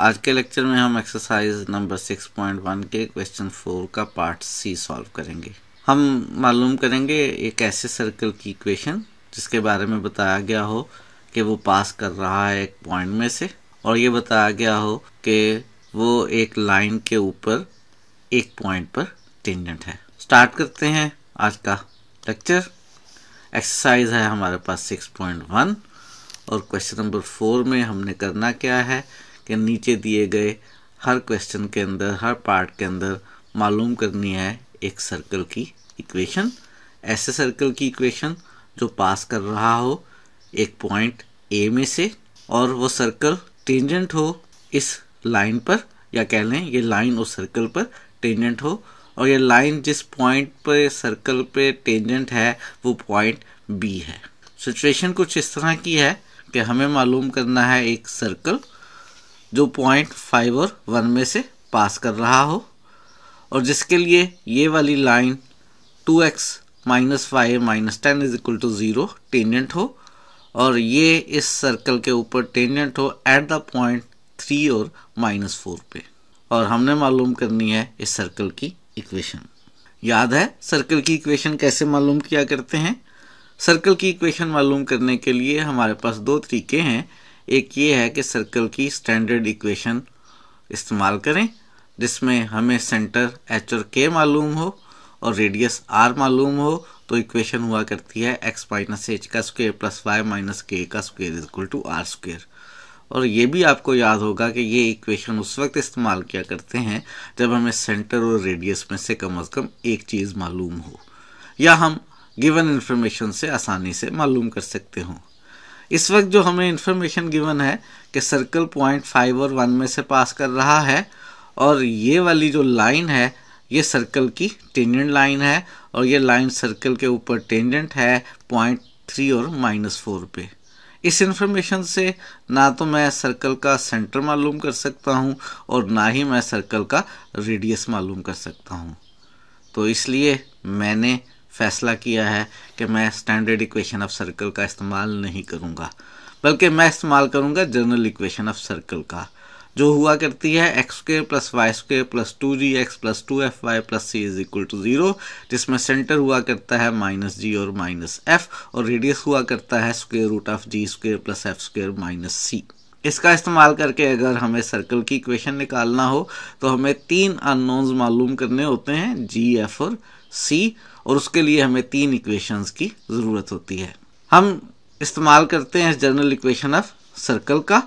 आज के लेक्चर में हम एक्सरसाइज नंबर 6.1 के क्वेश्चन 4 का पार्ट सी सॉल्व करेंगे हम मालूम करेंगे एक ऐसे सर्कल की इक्वेशन जिसके बारे में बताया गया हो कि वो पास कर रहा है एक पॉइंट में से और ये बताया गया हो कि वो एक लाइन के ऊपर एक पॉइंट पर टेंजेंट है स्टार्ट करते हैं आज का लेक्चर एक्सरसाइज है हमारे पास 6.1 और क्वेश्चन नंबर फोर में हमने करना क्या है के नीचे दिए गए हर क्वेश्चन के अंदर हर पार्ट के अंदर मालूम करनी है एक सर्कल की इक्वेशन ऐसे सर्कल की इक्वेशन जो पास कर रहा हो एक पॉइंट ए में से और वो सर्कल टेंजेंट हो इस लाइन पर या कह लें ये लाइन उस सर्कल पर टेंजेंट हो और ये लाइन जिस पॉइंट पर सर्कल पे टेंजेंट है वो पॉइंट बी है सिचुएशन कुछ इस तरह की है कि हमें मालूम करना है एक सर्कल जो पॉइंट फाइव और वन में से पास कर रहा हो और जिसके लिए ये वाली line two x minus five minus ten is equal to zero tangent हो और ये इस सर्कल के ऊपर टेंजेंट हो एट द पॉइंट थ्री और माइनस फोर पे और हमने मालूम करनी है इस सर्कल की इक्वेशन याद है सर्कल की इक्वेशन कैसे मालूम किया करते हैं सर्कल की इक्वेशन मालूम करने के लिए हमारे पास दो तरीके हैं एक ये है कि सर्कल की स्टैंडर्ड इक्वेशन इस्तेमाल करें जिसमें हमें सेंटर एच और के मालूम हो और रेडियस आर मालूम हो तो इक्वेशन हुआ करती है एक्स माइनस एच का square plus y minus k का square is equal to r square और ये भी आपको याद होगा कि ये इक्वेशन उस वक्त इस्तेमाल किया करते हैं जब हमें सेंटर और रेडियस में से कम अज़ कम एक चीज़ मालूम हो या हम गिवन इन्फॉर्मेशन से आसानी से मालूम कर सकते हों इस वक्त जो हमें इन्फॉर्मेशन गिवन है कि सर्कल पॉइंट फाइव और वन में से पास कर रहा है और ये वाली जो लाइन है ये सर्कल की टेंजेंट लाइन है और ये लाइन सर्कल के ऊपर टेंजेंट है पॉइंट थ्री और माइनस फोर पे इस इन्फॉर्मेशन से ना तो मैं सर्कल का सेंटर मालूम कर सकता हूँ और ना ही मैं सर्कल का रेडियस मालूम कर सकता हूँ तो इसलिए मैंने फैसला किया है कि मैं स्टैंडर्ड इक्वेशन ऑफ सर्कल का इस्तेमाल नहीं करूँगा बल्कि मैं इस्तेमाल करूँगा जनरल इक्वेशन ऑफ सर्कल का जो हुआ करती है x square plus y square plus two g x plus two f y plus c is equal to zero जिसमें सेंटर हुआ करता है माइनस जी और माइनस एफ और रेडियस हुआ करता है square root of g square plus f square minus c इसका इस्तेमाल करके अगर हमें सर्कल की इक्वेशन निकालना हो तो हमें तीन अननोन्स मालूम करने होते हैं जी एफ और सी और उसके लिए हमें तीन इक्वेशंस की ज़रूरत होती है हम इस्तेमाल करते हैं जनरल इक्वेशन ऑफ सर्कल का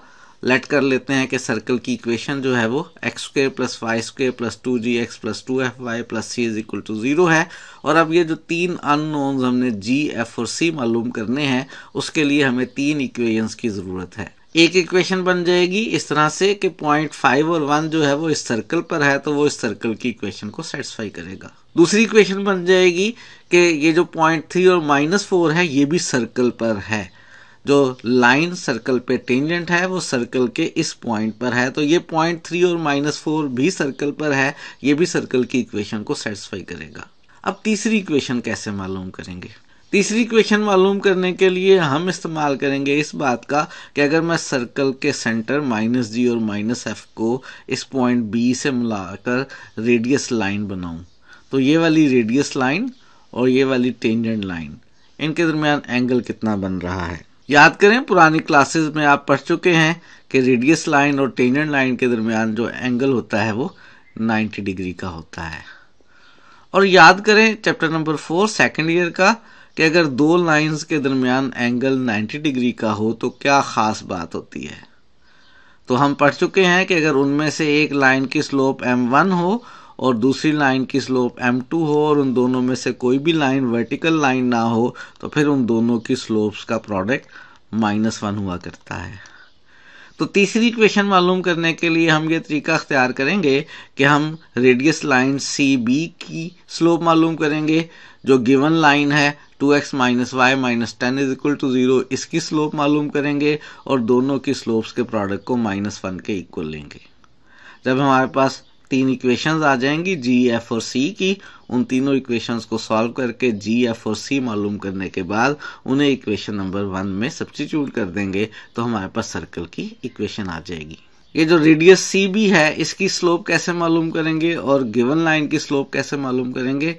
लेट कर लेते हैं कि सर्कल की इक्वेशन जो है वो x square plus y square plus two g x plus two f y plus c is equal to zero है और अब ये जो तीन अननोन्स हमने जी एफ और सी मालूम करने हैं उसके लिए हमें तीन इक्वेशंस की ज़रूरत है एक इक्वेशन बन जाएगी इस तरह से कि पॉइंट फाइव और वन जो है वो इस सर्कल पर है तो वो इस सर्कल की इक्वेशन को सेटिस्फाई करेगा दूसरी इक्वेशन बन जाएगी कि ये जो पॉइंट थ्री और माइनस फोर है ये भी सर्कल पर है जो लाइन सर्कल पे टेंजेंट है वो सर्कल के इस पॉइंट पर है तो ये पॉइंट थ्री और माइनस फोर भी सर्कल पर है ये भी सर्कल की इक्वेशन को सेटिस्फाई करेगा अब तीसरी इक्वेशन कैसे मालूम करेंगे तीसरी क्वेश्चन मालूम करने के लिए हम इस्तेमाल करेंगे इस बात का कि अगर मैं सर्कल के सेंटर माइनस जी और माइनस एफ को इस पॉइंट बी से मिलाकर रेडियस लाइन बनाऊं तो ये वाली रेडियस लाइन और ये वाली टेंजेंट लाइन इनके दरमियान एंगल कितना बन रहा है याद करें पुरानी क्लासेस में आप पढ़ चुके हैं कि रेडियस लाइन और टेंजेंट लाइन के दरमियान जो एंगल होता है वो नाइन्टी डिग्री का होता है और याद करें chapter number four second year का कि अगर दो लाइंस के दरमियान एंगल 90 डिग्री का हो तो क्या ख़ास बात होती है तो हम पढ़ चुके हैं कि अगर उनमें से एक लाइन की स्लोप m1 हो और दूसरी लाइन की स्लोप m2 हो और उन दोनों में से कोई भी लाइन वर्टिकल लाइन ना हो तो फिर उन दोनों की स्लोप्स का प्रोडक्ट माइनस वन हुआ करता है तो तीसरी इक्वेशन मालूम करने के लिए हम ये तरीका अख्तियार करेंगे कि हम रेडियस लाइन सी बी की स्लोप मालूम करेंगे जो गिवन लाइन है two x minus y minus ten is equal to zero इसकी स्लोप मालूम करेंगे और दोनों की स्लोप्स के प्रोडक्ट को माइनस वन के इक्वल लेंगे जब हमारे पास तीन इक्वेशंस आ जाएंगी जी एफ और सी की उन तीनों इक्वेशंस को सॉल्व करके जी एफ और सी मालूम करने के बाद उन्हें इक्वेशन नंबर वन में सब्सटीट्यूट कर देंगे तो हमारे पास सर्कल की इक्वेशन आ जाएगी ये जो रेडियस सी भी है इसकी स्लोप कैसे मालूम करेंगे और गिवन लाइन की स्लोप कैसे मालूम करेंगे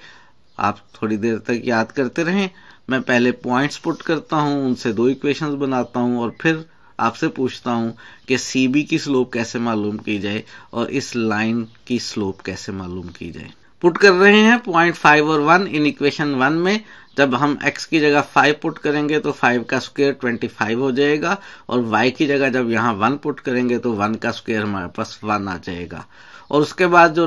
आप थोड़ी देर तक याद करते रहें मैं पहले पॉइंट्स पुट करता हूँ उनसे दो इक्वेशंस बनाता हूँ और फिर आपसे पूछता हूँ कि सीबी की स्लोप कैसे मालूम की जाए और इस लाइन की स्लोप कैसे मालूम की जाए पुट कर रहे हैं पॉइंट फाइव और वन इन इक्वेशन वन में जब हम x की जगह 5 पुट करेंगे तो 5 का ट्वेंटी 25 हो जाएगा और y की जगह जब यहाँ 1 पुट करेंगे तो 1 का स्क्वेयर हमारे पास 1 आ जाएगा और उसके बाद जो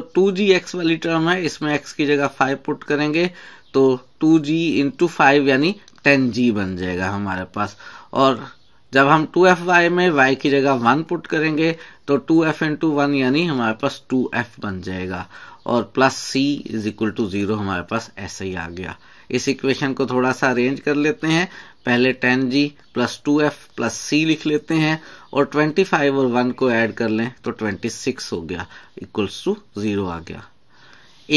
एक्स वाली टर्म है इसमें x की जगह 5 पुट करेंगे तो 2g इंटू फाइव यानी 10g बन जाएगा हमारे पास और जब हम टू एफ वाई में वाई की जगह वन पुट करेंगे तो टू एफ टू वन यानी हमारे पास टू एफ बन जाएगा और plus c is equal to zero हमारे पास ऐसे ही आ गया इस इक्वेशन को थोड़ा सा अरेंज कर लेते हैं पहले ten g plus two f plus c लिख लेते हैं और ट्वेंटी फाइव और वन को ऐड कर लें तो ट्वेंटी सिक्स हो गया इक्वल्स टू जीरो आ गया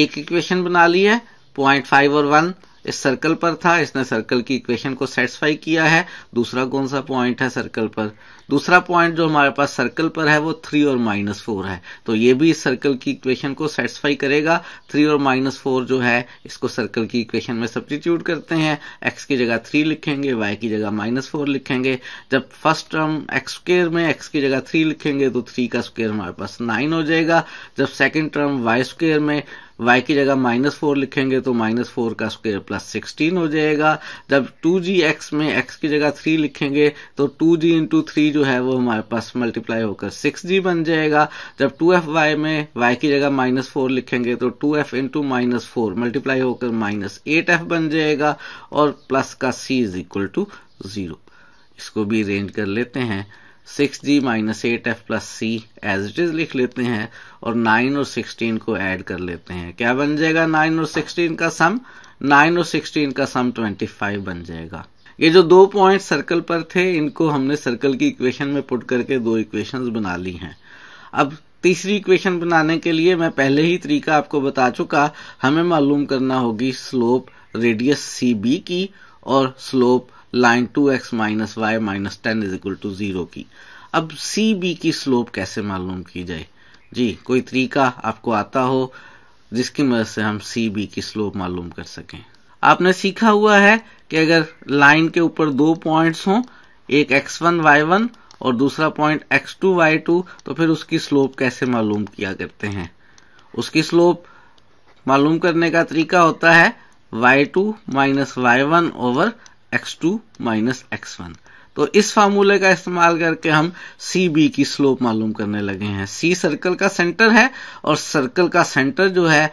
एक इक्वेशन बना ली है पॉइंट फाइव और वन इस सर्कल पर था इसने सर्कल की इक्वेशन को सेटिस्फाई किया है दूसरा कौन सा पॉइंट है सर्कल पर दूसरा पॉइंट जो हमारे पास सर्कल पर है वो थ्री और माइनस फोर है तो ये भी इस सर्कल की इक्वेशन को सेटिस्फाई करेगा थ्री और माइनस फोर जो है इसको सर्कल की इक्वेशन में सब्सटीट्यूट करते हैं एक्स की जगह थ्री लिखेंगे वाई की जगह माइनस फोर लिखेंगे जब फर्स्ट टर्म एक्स स्क्र में एक्स की जगह थ्री लिखेंगे तो थ्री का स्क्वेयर हमारे पास नाइन हो जाएगा जब सेकेंड टर्म वाई स्क्र में y की जगह माइनस फोर लिखेंगे तो माइनस फोर का स्क्वेयर प्लस सिक्सटीन हो जाएगा जब टू जी एक्स में एक्स की जगह थ्री लिखेंगे तो टू जी इंटू थ्री जो है वो हमारे पास मल्टीप्लाई होकर सिक्स जी बन जाएगा जब टू एफ वाई में वाई की जगह माइनस फोर लिखेंगे तो two f into minus four multiply होकर माइनस एट एफ बन जाएगा और प्लस का c is equal to zero इसको भी रेंज कर लेते हैं six g minus eight f plus c as it is लिख लेते हैं और नाइन और सिक्सटीन को ऐड कर लेते हैं क्या बन जाएगा नाइन और सिक्सटीन का सम नाइन और सिक्सटीन का सम ट्वेंटी फाइव बन जाएगा ये जो दो पॉइंट सर्कल पर थे इनको हमने सर्कल की इक्वेशन में पुट करके दो इक्वेशंस बना ली हैं अब तीसरी इक्वेशन बनाने के लिए मैं पहले ही तरीका आपको बता चुका हमें मालूम करना होगी स्लोप रेडियस सी बी की और slope line two x minus y minus ten is equal to zero की अब सी बी की स्लोप कैसे मालूम की जाए जी कोई तरीका आपको आता हो जिसकी मदद से हम सी बी की स्लोप मालूम कर सकें आपने सीखा हुआ है कि अगर लाइन के ऊपर दो पॉइंट्स हों एक एक्स वन वाई वन और दूसरा point x two y two तो फिर उसकी स्लोप कैसे मालूम किया करते हैं उसकी स्लोप मालूम करने का तरीका होता है y2 two minus y one over x two minus x one तो इस फार्मूले का इस्तेमाल करके हम सी बी की स्लोप मालूम करने लगे हैं सी सर्कल का सेंटर है और सर्कल का सेंटर जो है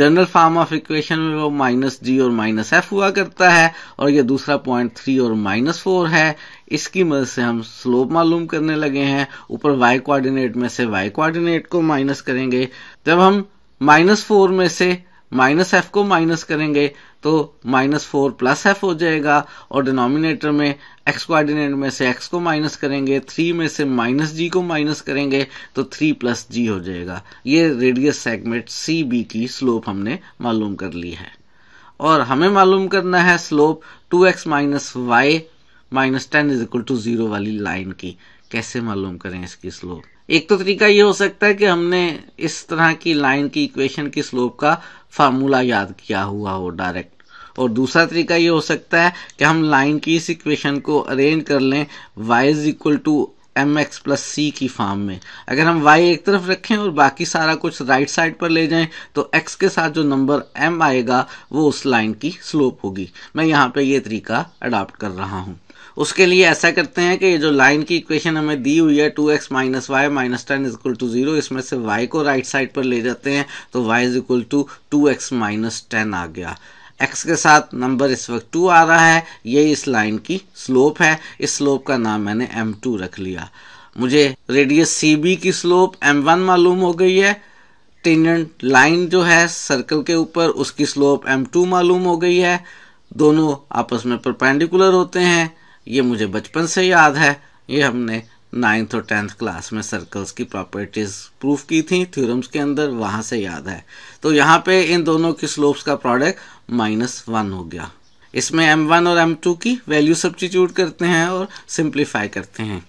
जनरल फार्म ऑफ इक्वेशन में वो माइनस जी और माइनस एफ हुआ करता है और ये दूसरा पॉइंट थ्री और माइनस फोर है इसकी मदद से हम स्लोप मालूम करने लगे हैं ऊपर वाई कोऑर्डिनेट में से वाई कोऑर्डिनेट को माइनस करेंगे जब हम माइनस फोर में से माइनस एफ को माइनस करेंगे तो माइनस फोर प्लस एफ हो जाएगा और डिनोमिनेटर में एक्स कोऑर्डिनेट में से एक्स को माइनस करेंगे थ्री में से माइनस जी को माइनस करेंगे तो थ्री प्लस जी हो जाएगा ये रेडियस सेगमेंट सी बी की स्लोप हमने मालूम कर ली है और हमें मालूम करना है slope two x minus y minus ten is equal to zero वाली लाइन की कैसे मालूम करें इसकी स्लोप एक तो तरीका ये हो सकता है कि हमने इस तरह की लाइन की इक्वेशन की स्लोप का फार्मूला याद किया हुआ हो डायरेक्ट और दूसरा तरीका ये हो सकता है कि हम लाइन की इस इक्वेशन को अरेंज कर लें y is equal to m x plus c की फॉर्म में अगर हम y एक तरफ रखें और बाकी सारा कुछ राइट साइड पर ले जाएं तो x के साथ जो नंबर m आएगा वो उस लाइन की स्लोप होगी मैं यहाँ पे ये तरीका अडाप्ट कर रहा हूँ उसके लिए ऐसा करते हैं कि ये जो लाइन की इक्वेशन हमें दी हुई है two x minus y minus ten is equal to zero इसमें से वाई को राइट साइड पर ले जाते हैं तो y is equal to two x minus ten आ गया एक्स के साथ नंबर इस वक्त टू आ रहा है ये इस लाइन की स्लोप है इस स्लोप का नाम मैंने एम टू रख लिया मुझे रेडियस सी बी की स्लोप एम वन मालूम हो गई है टेंजेंट लाइन जो है सर्कल के ऊपर उसकी स्लोप एम टू मालूम हो गई है दोनों आपस में परपेंडिकुलर होते हैं ये मुझे बचपन से याद है ये हमने नाइन्थ और टेंथ क्लास में सर्कल्स की प्रॉपर्टीज़ प्रूफ की थी थ्योरम्स के अंदर वहाँ से याद है तो यहाँ पे इन दोनों की स्लोप्स का प्रोडक्ट माइनस वन हो गया इसमें एम वन और एम टू की वैल्यू सब्सटीट्यूट करते हैं और सिंप्लीफाई करते हैं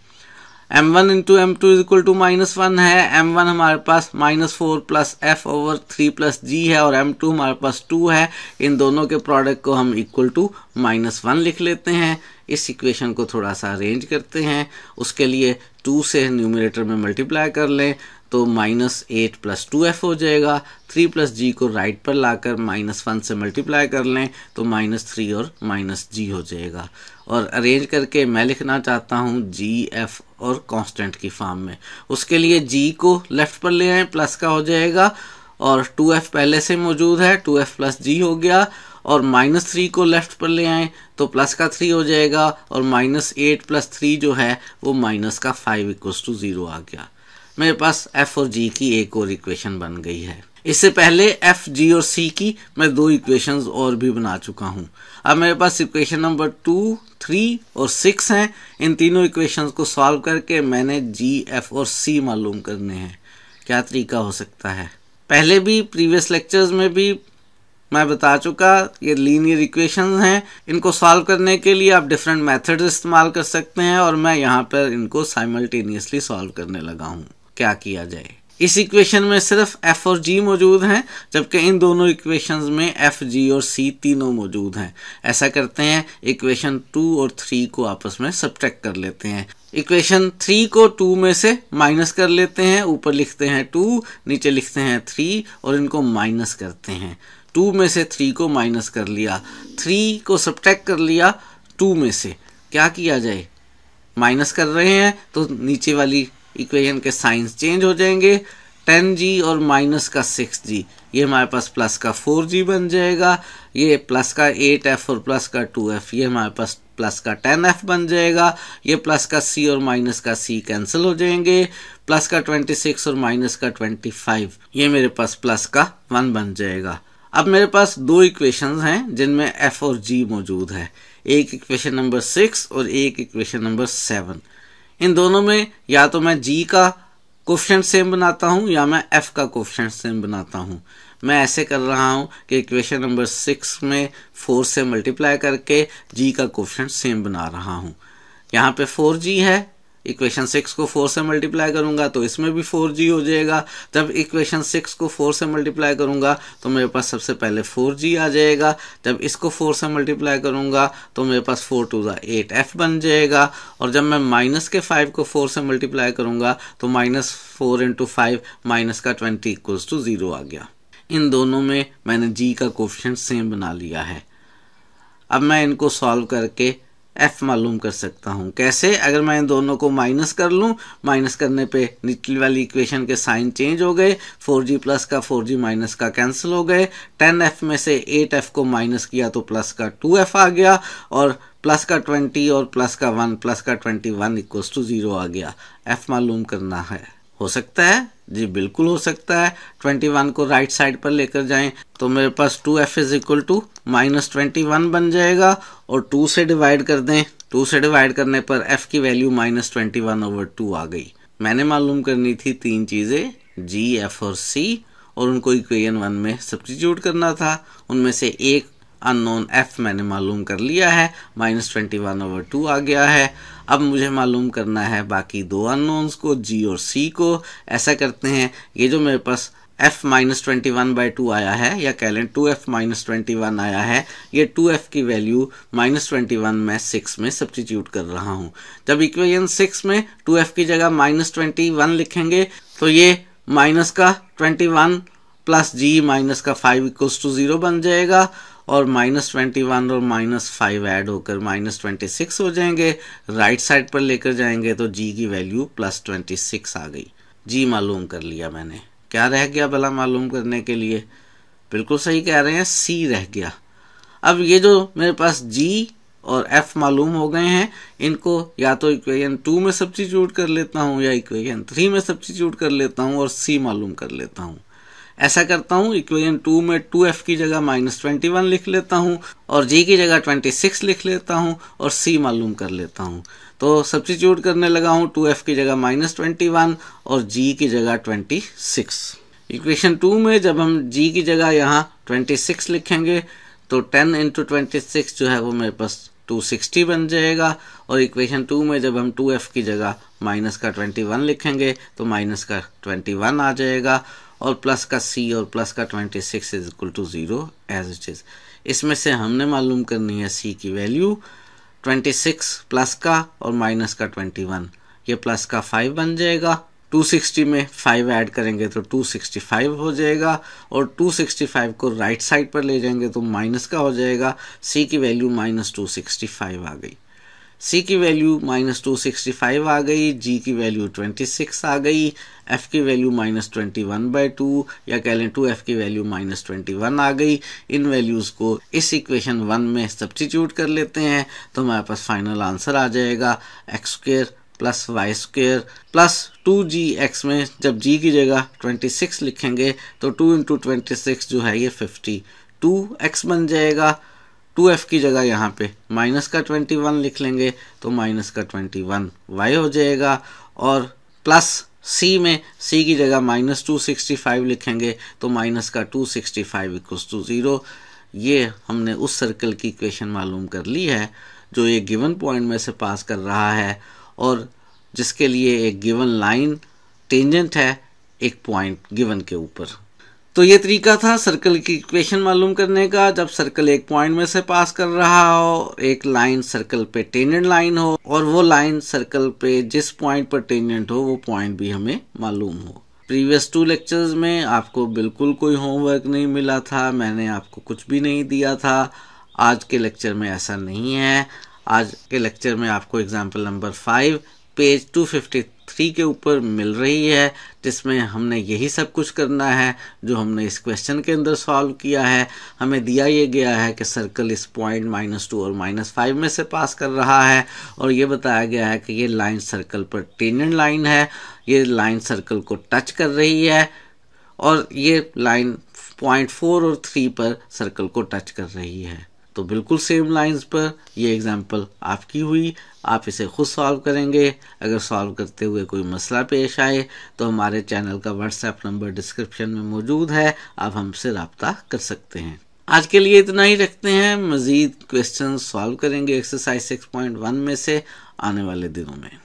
m one into m two is equal to minus one है एम वन हमारे पास minus four plus f over three plus g है और एम टू हमारे पास टू है इन दोनों के प्रोडक्ट को हम इक्वल टू माइनस वन लिख लेते हैं इस इक्वेशन को थोड़ा सा अरेंज करते हैं उसके लिए टू से न्यूमिनेटर में मल्टीप्लाई कर लें तो minus eight plus two f हो जाएगा थ्री प्लस जी को राइट पर लाकर माइनस वन से मल्टीप्लाई कर लें तो माइनस थ्री और माइनस जी हो जाएगा और अरेंज करके मैं लिखना चाहता हूँ जी एफ और कांस्टेंट की फॉर्म में उसके लिए जी को लेफ्ट पर ले आए प्लस का हो जाएगा और टू एफ पहले से मौजूद है टू एफ प्लस जी हो गया और माइनस थ्री को लेफ्ट पर ले आए तो प्लस का थ्री हो जाएगा और माइनस एट प्लस थ्री जो है वो माइनस का फाइव इक्वस टू ज़ीरो आ गया मेरे पास एफ और जी की एक और इक्वेशन बन गई है इससे पहले एफ जी और सी की मैं दो इक्वेशंस और भी बना चुका हूँ अब मेरे पास इक्वेशन नंबर टू थ्री और सिक्स हैं इन तीनों इक्वेशंस को सॉल्व करके मैंने जी एफ और सी मालूम करने हैं क्या तरीका हो सकता है पहले भी प्रीवियस लेक्चर्स में भी मैं बता चुका ये लीनियर इक्वेशंस हैं इनको सॉल्व करने के लिए आप डिफरेंट मेथड्स इस्तेमाल कर सकते हैं और मैं यहाँ पर इनको साइमल्टेनियसली सॉल्व करने लगा हूँ क्या किया जाए इस इक्वेशन में सिर्फ एफ और जी मौजूद हैं जबकि इन दोनों इक्वेशंस में एफ जी और सी तीनों मौजूद हैं ऐसा करते हैं इक्वेशन टू और थ्री को आपस में सब्ट्रैक्ट कर लेते हैं इक्वेशन थ्री को टू में से माइनस कर लेते हैं ऊपर लिखते हैं टू नीचे लिखते हैं थ्री और इनको माइनस करते हैं टू में से थ्री को माइनस कर लिया थ्री को सब्ट्रैक्ट कर लिया टू में से क्या किया जाए माइनस कर रहे हैं तो नीचे वाली इक्वेशन के साइंस चेंज हो जाएंगे टेन जी और माइनस का सिक्स जी ये हमारे पास प्लस का फोर जी बन जाएगा ये प्लस का एट एफ और प्लस का टू एफ ये हमारे पास प्लस का टेन एफ बन जाएगा ये प्लस का सी और माइनस का सी कैंसिल हो जाएंगे प्लस का ट्वेंटी सिक्स और माइनस का ट्वेंटी फाइव ये मेरे पास प्लस का वन बन जाएगा अब मेरे पास दो इक्वेशंस हैं जिनमें एफ और जी मौजूद है एक इक्वेशन नंबर सिक्स और एक इक्वेशन नंबर सेवन इन दोनों में या तो मैं जी का क्वेश्चन सेम बनाता हूँ या मैं एफ का क्वेश्चन सेम बनाता हूँ मैं ऐसे कर रहा हूँ कि इक्वेशन नंबर सिक्स में फोर से मल्टीप्लाई करके जी का क्वेश्चन सेम बना रहा हूँ यहाँ पे फोर जी है इक्वेशन सिक्स को फोर से मल्टीप्लाई करूंगा तो इसमें भी फोर जी हो जाएगा जब इक्वेशन सिक्स को फोर से मल्टीप्लाई करूंगा तो मेरे पास सबसे पहले फोर जी आ जाएगा जब इसको फोर से मल्टीप्लाई करूंगा तो मेरे पास फोर टू जो एट एफ बन जाएगा और जब मैं माइनस के फाइव को फोर से मल्टीप्लाई करूंगा तो minus four into five minus का ट्वेंटी इक्वल्स टू ज़ीरो आ गया इन दोनों में मैंने जी का क्वेश्चन सेम बना लिया है अब मैं इनको सॉल्व करके एफ मालूम कर सकता हूँ कैसे अगर मैं इन दोनों को माइनस कर लूँ माइनस करने पे निचली वाली इक्वेशन के साइन चेंज हो गए 4g प्लस का 4g माइनस का कैंसिल हो गए 10f में से 8f को माइनस किया तो प्लस का 2f आ गया और प्लस का 20 और प्लस का 1 प्लस का 21 वन इक्वल्स टू ज़ीरो आ गया एफ़ मालूम करना है हो सकता है जी बिल्कुल हो सकता है ट्वेंटी को राइट साइड पर लेकर जाएं तो मेरे पास 2f f is equal to minus twenty one बन जाएगा और टू से डिवाइड कर दें टू से डिवाइड करने पर एफ की value minus twenty one over two आ गई मैंने मालूम करनी थी तीन चीज़ें जी एफ और सी और उनको इक्वेशन वन में सब्सिट्यूट करना था उनमें से एक अननोन एफ मैंने मालूम कर लिया है minus twenty one over two आ गया है अब मुझे मालूम करना है बाकी दो अननोन्स को जी और सी को ऐसा करते हैं ये जो मेरे पास f minus twenty one by two आया है या कह लें two f minus twenty one आया है ये टू एफ की वैल्यू माइनस ट्वेंटी वन मैं सिक्स में सब्सटीट्यूट कर रहा हूँ जब इक्वेशन सिक्स में टू एफ की जगह माइनस ट्वेंटी वन लिखेंगे तो ये माइनस का twenty one plus g minus का फाइव इक्वल्स टू जीरो बन जाएगा और माइनस ट्वेंटी वन और माइनस फाइव ऐड होकर माइनस ट्वेंटी सिक्स हो जाएंगे राइट साइड पर लेकर जाएंगे तो जी की वैल्यू प्लस ट्वेंटी सिक्स आ गई जी मालूम कर लिया मैंने क्या रह गया भला मालूम करने के लिए बिल्कुल सही कह रहे हैं सी रह गया अब ये जो मेरे पास जी और एफ मालूम हो गए हैं इनको या तो इक्वेशन टू में सब्सिट्यूट कर लेता हूँ या इक्वेशन थ्री में सब्सिट्यूट कर लेता हूँ और सी मालूम कर लेता हूँ ऐसा करता हूँ इक्वेशन टू में टू एफ की जगह माइनस ट्वेंटी वन लिख लेता हूँ और जी की जगह ट्वेंटी सिक्स लिख लेता हूँ और सी मालूम कर लेता हूँ तो सब्सिट्यूट करने लगा हूँ टू एफ की जगह माइनस ट्वेंटी वन और जी की जगह ट्वेंटी सिक्स इक्वेशन टू में जब हम जी की जगह यहाँ ट्वेंटी सिक्स लिखेंगे तो टेन इंटू ट्वेंटी सिक्स जो है वो मेरे पास 260 बन जाएगा और इक्वेशन टू में जब हम 2f की जगह माइनस का 21 लिखेंगे तो माइनस का 21 आ जाएगा और प्लस का सी और प्लस का twenty six is equal to zero as it is इसमें से हमने मालूम करनी है सी की वैल्यू ट्वेंटी सिक्स प्लस का और माइनस का ट्वेंटी वन ये प्लस का फाइव बन जाएगा 260 में 5 ऐड करेंगे तो 265 हो जाएगा और 265 को राइट साइड पर ले जाएंगे तो माइनस का हो जाएगा सी की वैल्यू माइनस टू आ गई सी की value minus two sixty five आ गई जी की वैल्यू ट्वेंटी सिक्स आ गई एफ की value minus twenty one by two या कह लें टू एफ की वैल्यू माइनस ट्वेंटी वन आ गई इन वैल्यूज़ को इस इक्वेशन वन में सब्सटीट्यूट कर लेते हैं तो हमारे पास फाइनल आंसर आ जाएगा x square plus y square plus two g x में जब जी की जगह ट्वेंटी सिक्स लिखेंगे तो टू इंटू ट्वेंटी सिक्स जो है ये फिफ्टी टू एक्स बन जाएगा टू एफ की जगह यहाँ पे माइनस का ट्वेंटी वन लिख लेंगे तो माइनस का ट्वेंटी वन वाई हो जाएगा और प्लस सी में सी की जगह माइनस टू सिक्सटी फाइव लिखेंगे तो माइनस का two sixty five equals to zero ये हमने उस सर्कल की इक्वेशन मालूम कर ली है जो एक गिवन पॉइंट में से पास कर रहा है और जिसके लिए एक गिवन लाइन टेंजेंट है एक पॉइंट गिवन के ऊपर तो ये तरीका था सर्कल की इक्वेशन मालूम करने का जब सर्कल एक पॉइंट में से पास कर रहा हो एक लाइन सर्कल पे टेंजेंट लाइन हो और वो लाइन सर्कल पे जिस पॉइंट पर टेंजेंट हो वो पॉइंट भी हमें मालूम हो प्रीवियस टू लेक्चर्स में आपको बिल्कुल कोई होमवर्क नहीं मिला था मैंने आपको कुछ भी नहीं दिया था आज के लेक्चर में ऐसा नहीं है आज के लेक्चर में आपको example number five page two fifty thirty के ऊपर मिल रही है जिसमें हमने यही सब कुछ करना है जो हमने इस क्वेश्चन के अंदर सॉल्व किया है हमें दिया ये गया है कि सर्कल इस पॉइंट माइनस टू और माइनस फाइव में से पास कर रहा है और ये बताया गया है कि ये लाइन सर्कल पर टेंजेंट लाइन है ये लाइन सर्कल को टच कर रही है और ये लाइन पॉइंट फोर और थ्री पर सर्कल को टच कर रही है तो बिल्कुल सेम लाइंस पर ये एग्जांपल आपकी हुई आप इसे खुद सॉल्व करेंगे अगर सॉल्व करते हुए कोई मसला पेश आए तो हमारे चैनल का व्हाट्सएप नंबर डिस्क्रिप्शन में मौजूद है आप हमसे रबता कर सकते हैं आज के लिए इतना ही रखते हैं मज़ीद क्वेश्चन सॉल्व करेंगे एक्सरसाइज 6.1 में से आने वाले दिनों में